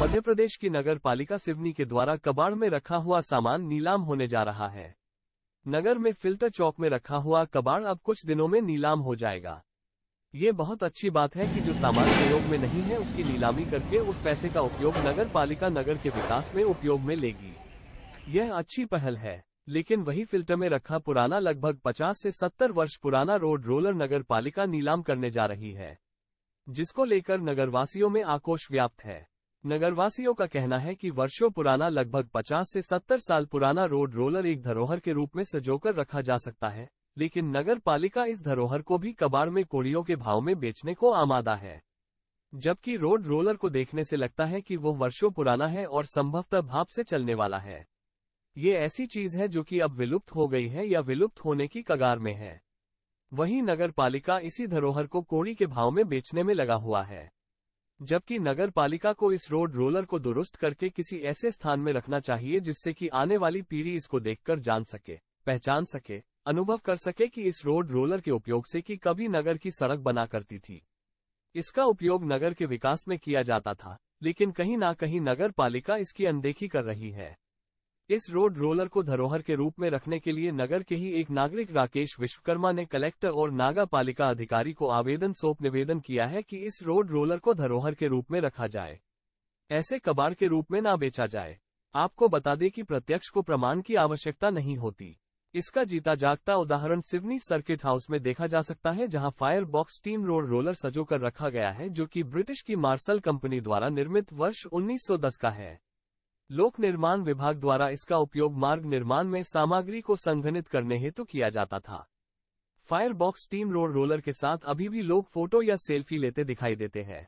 मध्य प्रदेश की नगर पालिका सिवनी के द्वारा कबाड़ में रखा हुआ सामान नीलाम होने जा रहा है नगर में फिल्टर चौक में रखा हुआ कबाड़ अब कुछ दिनों में नीलाम हो जाएगा ये बहुत अच्छी बात है कि जो सामान प्रयोग में नहीं है उसकी नीलामी करके उस पैसे का उपयोग नगर पालिका नगर के विकास में उपयोग में लेगी यह अच्छी पहल है लेकिन वही फिल्टर में रखा पुराना लगभग 50 से 70 वर्ष पुराना रोड रोलर नगर पालिका नीलाम करने जा रही है जिसको लेकर नगरवासियों में आक्रोश व्याप्त है नगरवासियों का कहना है कि वर्षों पुराना लगभग 50 से 70 साल पुराना रोड रोलर एक धरोहर के रूप में सजोकर रखा जा सकता है लेकिन नगर पालिका इस धरोहर को भी कबाड़ में कोड़ियों के भाव में बेचने को आमादा है जबकि रोड रोलर को देखने से लगता है कि वो वर्षों पुराना है और संभवतः भाप से चलने वाला है ये ऐसी चीज है जो कि अब विलुप्त हो गई है या विलुप्त होने की कगार में है वहीं नगर पालिका इसी धरोहर को कोड़ी के भाव में बेचने में लगा हुआ है जबकि नगर पालिका को इस रोड रोलर को दुरुस्त करके किसी ऐसे स्थान में रखना चाहिए जिससे कि आने वाली पीढ़ी इसको देखकर जान सके पहचान सके अनुभव कर सके कि इस रोड रोलर के उपयोग से कि कभी नगर की सड़क बना करती थी इसका उपयोग नगर के विकास में किया जाता था लेकिन कहीं ना कहीं नगर पालिका इसकी अनदेखी कर रही है इस रोड रोलर को धरोहर के रूप में रखने के लिए नगर के ही एक नागरिक राकेश विश्वकर्मा ने कलेक्टर और नागा पालिका अधिकारी को आवेदन सौंप निवेदन किया है कि इस रोड रोलर को धरोहर के रूप में रखा जाए ऐसे कबाड़ के रूप में ना बेचा जाए आपको बता दें कि प्रत्यक्ष को प्रमाण की आवश्यकता नहीं होती इसका जीता जागता उदाहरण सिवनी सर्किट हाउस में देखा जा सकता है जहां fire box team road roller सजो कर रखा गया है जो कि ब्रिटिश की मार्शल कंपनी द्वारा निर्मित वर्ष 1910 का है लोक निर्माण विभाग द्वारा इसका उपयोग मार्ग निर्माण में सामग्री को संघनित करने हेतु किया जाता था फायरबॉक्स टीम रोड रोलर के साथ अभी भी लोग फोटो या सेल्फी लेते दिखाई देते हैं